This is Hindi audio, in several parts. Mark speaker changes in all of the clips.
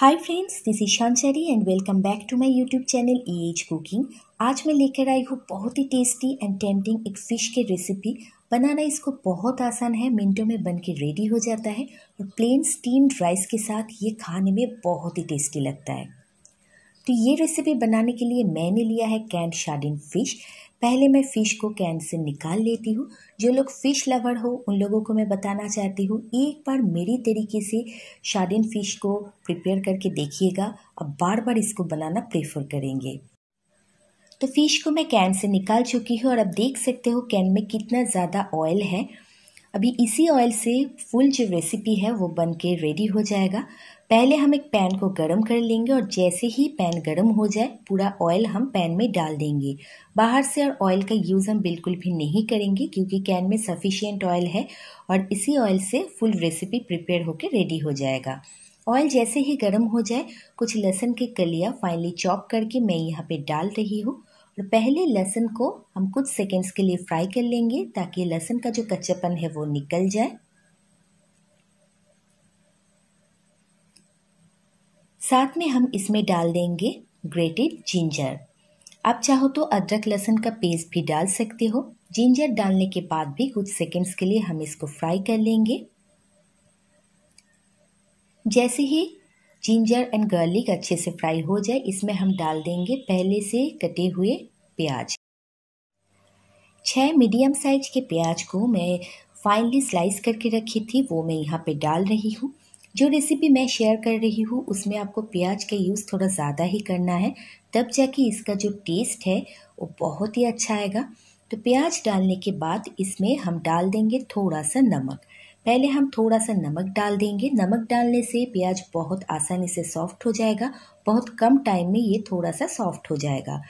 Speaker 1: hi friends this is Shanchari and welcome back to my YouTube channel E H cooking आज मैं लेकर आई हूँ बहुत ही टेस्टी एंड टेम्पटिंग एक फ़िश की रेसिपी बनाना इसको बहुत आसान है मिनटों में बन के रेडी हो जाता है और प्लेन स्टीम्ड राइस के साथ ये खाने में बहुत ही टेस्टी लगता है तो ये रेसिपी बनाने के लिए मैंने लिया है कैंड शार्डिन फिश पहले मैं फ़िश को कैन से निकाल लेती हूँ जो लोग फ़िश लवर हो उन लोगों को मैं बताना चाहती हूँ एक बार मेरी तरीके से शादीन फ़िश को प्रिपेयर करके देखिएगा अब बार बार इसको बनाना प्रेफर करेंगे तो फ़िश को मैं कैन से निकाल चुकी हूँ और अब देख सकते हो कैन में कितना ज़्यादा ऑयल है अभी इसी ऑयल से फुल जो रेसिपी है वो बन के रेडी हो जाएगा पहले हम एक पैन को गर्म कर लेंगे और जैसे ही पैन गर्म हो जाए पूरा ऑयल हम पैन में डाल देंगे बाहर से और ऑयल का यूज़ हम बिल्कुल भी नहीं करेंगे क्योंकि कैन में सफिशियंट ऑयल है और इसी ऑयल से फुल रेसिपी प्रिपेयर होकर रेडी हो जाएगा ऑयल जैसे ही गर्म हो जाए कुछ लहसुन के कलिया फाइनली चॉप करके मैं यहाँ पर डाल रही हूँ और पहले लहसुन को हम कुछ सेकेंड्स के लिए फ्राई कर लेंगे ताकि लहसुन का जो कच्चापन है वो निकल जाए साथ में हम इसमें डाल देंगे ग्रेटेड जिंजर आप चाहो तो अदरक लहसुन का पेस्ट भी डाल सकते हो जिंजर डालने के बाद भी कुछ सेकंड्स के लिए हम इसको फ्राई कर लेंगे जैसे ही जिंजर एंड गार्लिक अच्छे से फ्राई हो जाए इसमें हम डाल देंगे पहले से कटे हुए प्याज छह मीडियम साइज के प्याज को मैं फाइनली स्लाइस करके रखी थी वो मैं यहाँ पे डाल रही हूँ जो रेसिपी मैं शेयर कर रही हूँ उसमें आपको प्याज का यूज़ थोड़ा ज़्यादा ही करना है तब जाके इसका जो टेस्ट है वो बहुत ही अच्छा आएगा तो प्याज डालने के बाद इसमें हम डाल देंगे थोड़ा सा नमक पहले हम थोड़ा सा नमक डाल देंगे नमक डालने से प्याज बहुत आसानी से सॉफ्ट हो जाएगा बहुत कम टाइम में ये थोड़ा सा सॉफ्ट हो जाएगा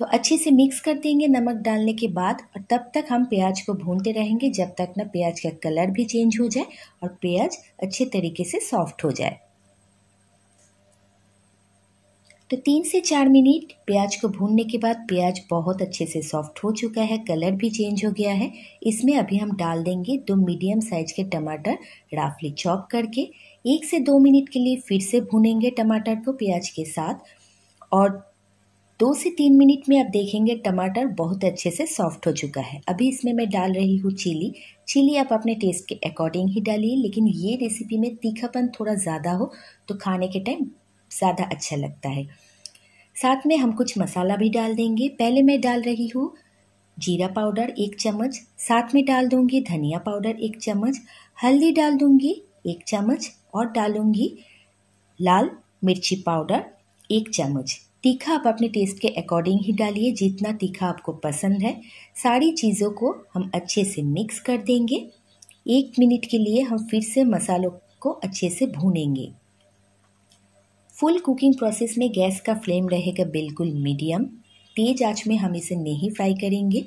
Speaker 1: तो अच्छे से मिक्स कर देंगे नमक डालने के बाद और तब तक हम प्याज को भूनते रहेंगे जब तक ना प्याज का कलर भी चेंज हो जाए और प्याज अच्छे तरीके से सॉफ्ट हो जाए तो तीन से चार मिनट प्याज को भूनने के बाद प्याज बहुत अच्छे से सॉफ्ट हो चुका है कलर भी चेंज हो गया है इसमें अभी हम डाल देंगे दो मीडियम साइज के टमाटर राफली चॉप करके एक से दो मिनट के लिए फिर से भूनेंगे टमाटर को प्याज के साथ और दो से तीन मिनट में आप देखेंगे टमाटर बहुत अच्छे से सॉफ्ट हो चुका है अभी इसमें मैं डाल रही हूँ चिली चिली आप अपने टेस्ट के अकॉर्डिंग ही डालिए लेकिन ये रेसिपी में तीखापन थोड़ा ज़्यादा हो तो खाने के टाइम ज़्यादा अच्छा लगता है साथ में हम कुछ मसाला भी डाल देंगे पहले मैं डाल रही हूँ जीरा पाउडर एक चम्मच साथ में डाल दूंगी धनिया पाउडर एक चम्मच हल्दी डाल दूंगी एक चम्मच और डालूंगी लाल मिर्ची पाउडर एक चम्मच तीखा आप अपने टेस्ट के अकॉर्डिंग ही डालिए जितना तीखा आपको पसंद है सारी चीज़ों को हम अच्छे से मिक्स कर देंगे एक मिनट के लिए हम फिर से मसालों को अच्छे से भूनेंगे फुल कुकिंग प्रोसेस में गैस का फ्लेम रहेगा बिल्कुल मीडियम तेज आंच में हम इसे नहीं फ्राई करेंगे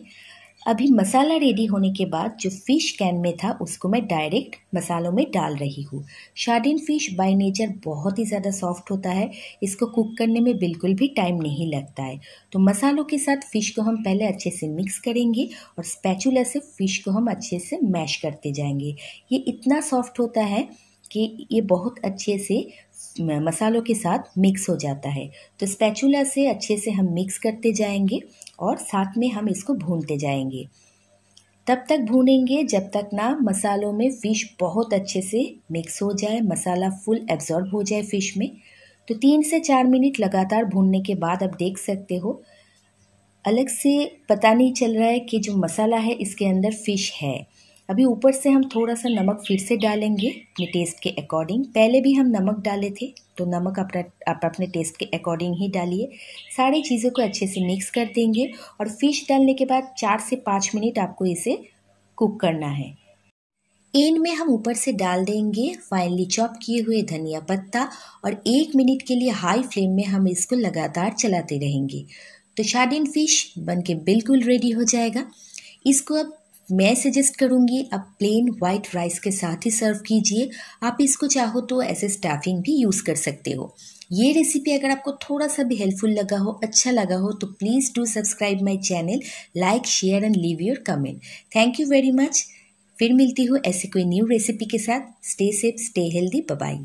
Speaker 1: अभी मसाला रेडी होने के बाद जो फिश कैन में था उसको मैं डायरेक्ट मसालों में डाल रही हूँ शार्डिन फिश बाय नेचर बहुत ही ज़्यादा सॉफ्ट होता है इसको कुक करने में बिल्कुल भी टाइम नहीं लगता है तो मसालों के साथ फ़िश को हम पहले अच्छे से मिक्स करेंगे और स्पैचुला से फ़िश को हम अच्छे से मैश करते जाएंगे ये इतना सॉफ्ट होता है कि ये बहुत अच्छे से मसालों के साथ मिक्स हो जाता है तो स्पैचुला से अच्छे से हम मिक्स करते जाएंगे और साथ में हम इसको भूनते जाएंगे तब तक भूनेंगे जब तक ना मसालों में फ़िश बहुत अच्छे से मिक्स हो जाए मसाला फुल एब्जॉर्ब हो जाए फ़िश में तो तीन से चार मिनट लगातार भूनने के बाद आप देख सकते हो अलग से पता नहीं चल रहा है कि जो मसाला है इसके अंदर फ़िश है अभी ऊपर से हम थोड़ा सा नमक फिर से डालेंगे अपने टेस्ट के अकॉर्डिंग पहले भी हम नमक डाले थे तो नमक अपना आप अपने टेस्ट के अकॉर्डिंग ही डालिए सारी चीज़ों को अच्छे से मिक्स कर देंगे और फिश डालने के बाद चार से पाँच मिनट आपको इसे कुक करना है एन में हम ऊपर से डाल देंगे फाइनली चॉप किए हुए धनिया पत्ता और एक मिनट के लिए हाई फ्लेम में हम इसको लगातार चलाते रहेंगे तो शार्डिन फिश बन के बिल्कुल रेडी हो जाएगा इसको अब मैं सजेस्ट करूँगी आप प्लेन वाइट राइस के साथ ही सर्व कीजिए आप इसको चाहो तो ऐसे स्टाफिंग भी यूज़ कर सकते हो ये रेसिपी अगर आपको थोड़ा सा भी हेल्पफुल लगा हो अच्छा लगा हो तो please do subscribe my channel like share and leave your comment thank you very much फिर मिलती हूँ ऐसी कोई न्यू रेसिपी के साथ stay safe stay healthy bye